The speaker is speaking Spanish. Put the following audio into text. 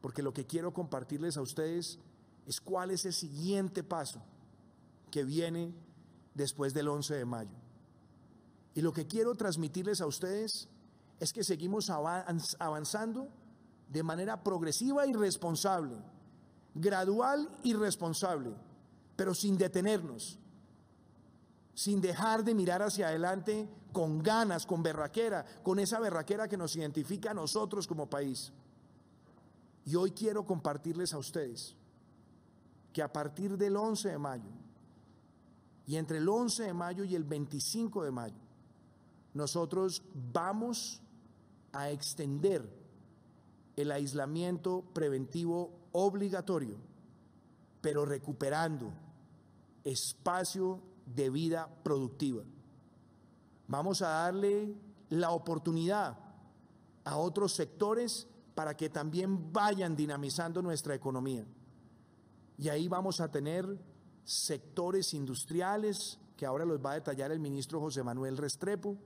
porque lo que quiero compartirles a ustedes es cuál es el siguiente paso que viene después del 11 de mayo. Y lo que quiero transmitirles a ustedes es que seguimos avanzando de manera progresiva y responsable, gradual y responsable, pero sin detenernos, sin dejar de mirar hacia adelante con ganas, con berraquera, con esa berraquera que nos identifica a nosotros como país. Y hoy quiero compartirles a ustedes que a partir del 11 de mayo, y entre el 11 de mayo y el 25 de mayo, nosotros vamos a extender el aislamiento preventivo obligatorio, pero recuperando espacio de vida productiva. Vamos a darle la oportunidad a otros sectores para que también vayan dinamizando nuestra economía. Y ahí vamos a tener sectores industriales, que ahora los va a detallar el ministro José Manuel Restrepo,